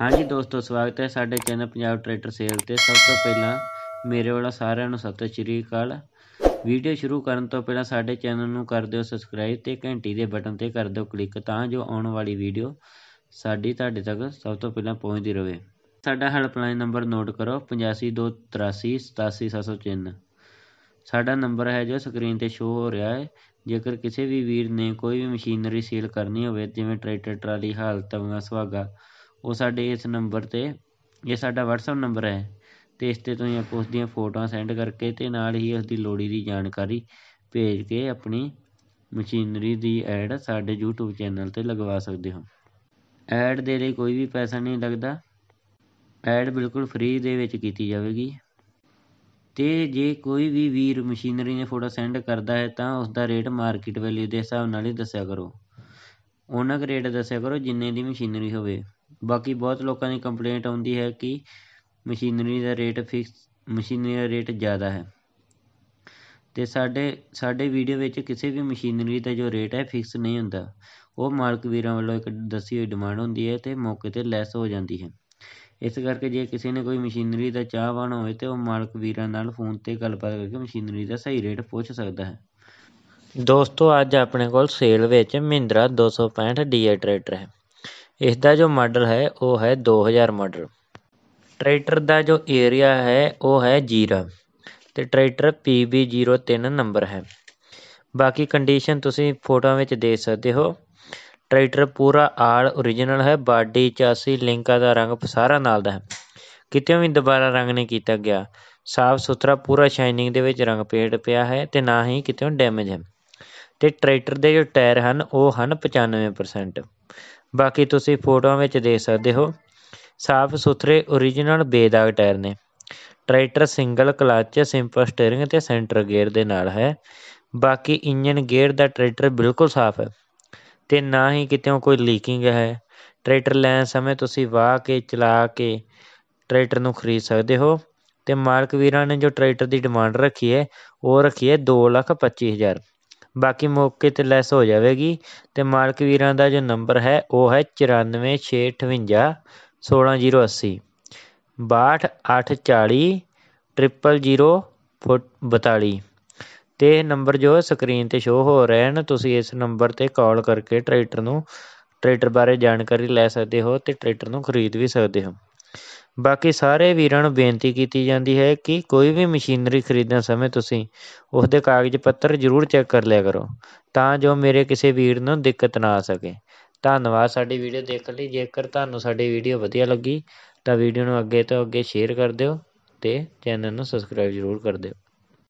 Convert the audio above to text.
ਹਾਂਜੀ ਦੋਸਤੋ ਸਵਾਗਤ ਹੈ ਸਾਡੇ ਚੈਨਲ ਪੰਜਾਬ ਟਰੈਕਟਰ ਸੇਲ ਤੇ ਸਭ ਤੋਂ ਪਹਿਲਾਂ ਮੇਰੇ ਵੱਲੋਂ ਸਾਰਿਆਂ ਨੂੰ ਸਤਿ ਸ਼੍ਰੀ ਅਕਾਲ ਵੀਡੀਓ ਸ਼ੁਰੂ ਕਰਨ ਤੋਂ ਪਹਿਲਾਂ ਸਾਡੇ ਚੈਨਲ ਨੂੰ ਕਰ ਦਿਓ ਸਬਸਕ੍ਰਾਈਬ ਤੇ ਘੰਟੀ ਦੇ ਬਟਨ ਤੇ ਕਰ ਦਿਓ ਕਲਿੱਕ ਤਾਂ ਜੋ ਆਉਣ ਵਾਲੀ ਵੀਡੀਓ ਸਾਡੀ ਤੁਹਾਡੇ ਤੱਕ ਸਭ ਤੋਂ ਪਹਿਲਾਂ ਪਹੁੰਚਦੀ ਰਹੇ ਸਾਡਾ ਹੈਲਪਲਾਈਨ ਨੰਬਰ ਨੋਟ ਕਰੋ 8523877703 ਸਾਡਾ ਨੰਬਰ ਹੈ ਜੋ ਸਕਰੀਨ ਤੇ ਸ਼ੋ ਹੋ ਰਿਹਾ ਹੈ ਜੇਕਰ ਕਿਸੇ ਵੀ ਵੀਰ ਨੇ ਕੋਈ ਵੀ ਮਸ਼ੀਨਰੀ ਸੇਲ ਕਰਨੀ ਹੋਵੇ ਜਿਵੇਂ ਟਰੈਕਟਰ ਟਰਾਲੀ ਹਾਲਤ ਤਵਾ ਸੁਹਾਗਾ ਉਹ ਸਾਡੇ ਇਸ ਨੰਬਰ 'ਤੇ ਇਹ ਸਾਡਾ WhatsApp ਨੰਬਰ ਹੈ ਤੇ ਇਸ 'ਤੇ ਤੁਸੀਂ ਉਸ ਦੀਆਂ ਫੋਟੋਆਂ ਸੈਂਡ ਕਰਕੇ ਤੇ ਨਾਲ ਹੀ ਉਸ ਦੀ ਦੀ ਜਾਣਕਾਰੀ ਭੇਜ ਕੇ ਆਪਣੀ ਮਸ਼ੀਨਰੀ ਦੀ ਐਡ ਸਾਡੇ YouTube ਚੈਨਲ 'ਤੇ ਲਗਵਾ ਸਕਦੇ ਹੋ ਐਡ ਦੇ ਲਈ ਕੋਈ ਵੀ ਪੈਸਾ ਨਹੀਂ ਲੱਗਦਾ ਐਡ ਬਿਲਕੁਲ ਫ੍ਰੀ ਦੇ ਵਿੱਚ ਕੀਤੀ ਜਾਵੇਗੀ ਤੇ ਜੇ ਕੋਈ ਵੀ ਵੀਰ ਮਸ਼ੀਨਰੀ ਨੇ ਫੋਟੋ ਸੈਂਡ ਕਰਦਾ ਹੈ ਤਾਂ ਉਸ ਦਾ ਰੇਟ ਮਾਰਕੀਟ ਵੈਲਿਊ ਦੇ ਹਿਸਾਬ ਨਾਲ ਹੀ ਦੱਸਿਆ ਕਰੋ ਉਹਨਾਂ ਕੁ ਰੇਟ ਦੱਸਿਆ ਕਰੋ ਜਿੰਨੇ ਦੀ ਮਸ਼ੀਨਰੀ ਹੋਵੇ ਬਾਕੀ ਬਹੁਤ ਲੋਕਾਂ ਦੀ ਕੰਪਲੇਂਟ ਆਉਂਦੀ ਹੈ ਕਿ ਮਸ਼ੀਨਰੀ ਦਾ ਰੇਟ ਫਿਕਸ ਮਸ਼ੀਨਰੀ ਦਾ ਰੇਟ ਜ਼ਿਆਦਾ ਹੈ ਤੇ ਸਾਡੇ ਸਾਡੇ ਵੀਡੀਓ ਵਿੱਚ ਕਿਸੇ ਵੀ ਮਸ਼ੀਨਰੀ ਦਾ ਜੋ ਰੇਟ ਹੈ ਫਿਕਸ ਨਹੀਂ ਹੁੰਦਾ ਉਹ ਮਾਲਕ ਵੀਰਾਂ ਵੱਲੋਂ ਇੱਕ ਦੱਸੀ ਹੋਈ ਡਿਮਾਂਡ ਹੁੰਦੀ ਹੈ ਤੇ ਮੌਕੇ 'ਤੇ ਲੈਸ ਹੋ ਜਾਂਦੀ ਹੈ ਇਸ ਕਰਕੇ ਜੇ ਕਿਸੇ ਨੇ ਕੋਈ ਮਸ਼ੀਨਰੀ ਦਾ ਚਾਹਵਾਨ ਹੋਵੇ ਤੇ ਉਹ ਮਾਲਕ ਵੀਰਾਂ ਨਾਲ ਫੋਨ 'ਤੇ ਗੱਲਬਾਤ ਕਰਕੇ ਮਸ਼ੀਨਰੀ ਦਾ ਸਹੀ ਰੇਟ ਪੁੱਛ ਸਕਦਾ ਹੈ ਦੋਸਤੋ ਅੱਜ ਆਪਣੇ ਕੋਲ ਸੇਲ ਵਿੱਚ ਮਹਿੰਦਰਾ 265 ਡੀਏ ਟਰੈਕਟਰ ਹੈ ਇਸ ਦਾ ਜੋ ਮਾਡਲ ਹੈ ਉਹ ਹੈ 2000 ਮਾਡਲ ਟਰੈਕਟਰ ਦਾ ਜੋ ਏਰੀਆ ਹੈ ਉਹ ਹੈ ਜੀਰਾ ਤੇ ਟਰੈਕਟਰ PB03 ਨੰਬਰ ਹੈ ਬਾਕੀ ਕੰਡੀਸ਼ਨ ਤੁਸੀਂ ਫੋਟੋਆਂ ਵਿੱਚ ਦੇਖ ਸਕਦੇ ਹੋ ਟਰੈਕਟਰ ਪੂਰਾ ਆਲ origignal ਹੈ ਬਾਡੀ ਚਾਸੀ ਲਿੰਕਾਂ ਦਾ ਰੰਗ ਸਾਰਾ ਨਾਲ ਦਾ ਹੈ ਕਿਤੇ ਵੀ ਦੁਬਾਰਾ ਰੰਗ ਨਹੀਂ ਕੀਤਾ ਗਿਆ ਸਾਫ ਸੁਥਰਾ ਪੂਰਾ ਸ਼ਾਈਨਿੰਗ ਦੇ ਵਿੱਚ ਰੰਗ ਪੇਂਟ ਪਿਆ ਹੈ ਤੇ ਨਾ ਹੀ ਕਿਤੇ ਡੈਮੇਜ ਹੈ ਤੇ ਟਰੈਕਟਰ ਦੇ ਜੋ ਟਾਇਰ ਹਨ ਉਹ ਹਨ 95% ਬਾਕੀ ਤੁਸੀਂ ਫੋਟੋਆਂ ਵਿੱਚ ਦੇਖ ਸਕਦੇ ਹੋ ਸਾਫ ਸੁਥਰੇ ਓਰੀਜਨਲ ਬੇਦਾਗ ਟਾਇਰ ਨੇ tractor single clutch simple steering ਤੇ ਸੈਂਟਰ ਗੇਅਰ ਦੇ ਨਾਲ ਹੈ ਬਾਕੀ ਇੰਜਨ ਗੇਅਰ ਦਾ ਟਰੈਕਟਰ ਬਿਲਕੁਲ ਸਾਫ ਹੈ ਤੇ ਨਾ ਹੀ ਕਿਤੇ ਕੋਈ ਲੀਕਿੰਗ ਹੈ ਟਰੈਕਟਰ ਲੈਣ ਸਮੇਂ ਤੁਸੀਂ ਵਾਹ ਕੇ ਚਲਾ ਕੇ ਟਰੈਕਟਰ ਨੂੰ ਖਰੀਦ ਸਕਦੇ ਹੋ ਤੇ ਮਾਲਕ ਵੀਰਾਂ ਨੇ ਜੋ ਟਰੈਕਟਰ ਦੀ ਡਿਮਾਂਡ ਰੱਖੀ ਹੈ ਉਹ ਰੱਖੀ ਹੈ 2 ਲੱਖ 25 ਹਜ਼ਾਰ ਬਾਕੀ ਮੌਕੇ 'ਤੇ ਲੈਸ ਹੋ ਜਾਵੇਗੀ ਤੇ ਮਾਲਕ ਵੀਰਾਂ ਦਾ ਜੋ ਨੰਬਰ ਹੈ ਉਹ ਹੈ ਚੁਰਾਨਵੇਂ 16080 ਅਠਵੰਜਾ 0042 ਤੇ ਇਹ ਨੰਬਰ ਜੋ ਸਕਰੀਨ 'ਤੇ ਸ਼ੋ ਹੋ ਰਹੇ ਹਨ ਤੁਸੀਂ ਇਸ ਨੰਬਰ 'ਤੇ ਕਾਲ ਕਰਕੇ ਟਰੈਕਟਰ ਨੂੰ ਟਰੈਕਟਰ ਬਾਰੇ ਜਾਣਕਾਰੀ ਲੈ ਸਕਦੇ ਹੋ ਤੇ ਟਰੈਕਟਰ ਨੂੰ ਖਰੀਦ ਵੀ ਸਕਦੇ ਹੋ ਬਾਕੀ ਸਾਰੇ ਵੀਰਾਂ ਨੂੰ ਬੇਨਤੀ ਕੀਤੀ ਜਾਂਦੀ ਹੈ ਕਿ ਕੋਈ ਵੀ ਮਸ਼ੀਨਰੀ ਖਰੀਦਣ ਸਮੇਂ ਤੁਸੀਂ ਉਸ ਦੇ ਕਾਗਜ਼ ਪੱਤਰ ਜ਼ਰੂਰ ਚੈੱਕ ਕਰ ਲਿਆ ਕਰੋ ਤਾਂ ਜੋ ਮੇਰੇ ਕਿਸੇ ਵੀਰ ਨੂੰ ਦਿੱਕਤ ਨਾ ਆ ਸਕੇ ਧੰਨਵਾਦ ਸਾਡੀ ਵੀਡੀਓ ਦੇਖਣ ਲਈ ਜੇਕਰ ਤੁਹਾਨੂੰ ਸਾਡੀ ਵੀਡੀਓ ਵਧੀਆ ਲੱਗੀ ਤਾਂ ਵੀਡੀਓ ਨੂੰ ਅੱਗੇ ਤੋਂ ਅੱਗੇ ਸ਼ੇਅਰ ਕਰ ਦਿਓ ਅਤੇ ਚੈਨਲ ਨੂੰ ਸਬਸਕ੍ਰਾਈਬ ਜ਼ਰੂਰ ਕਰ ਦਿਓ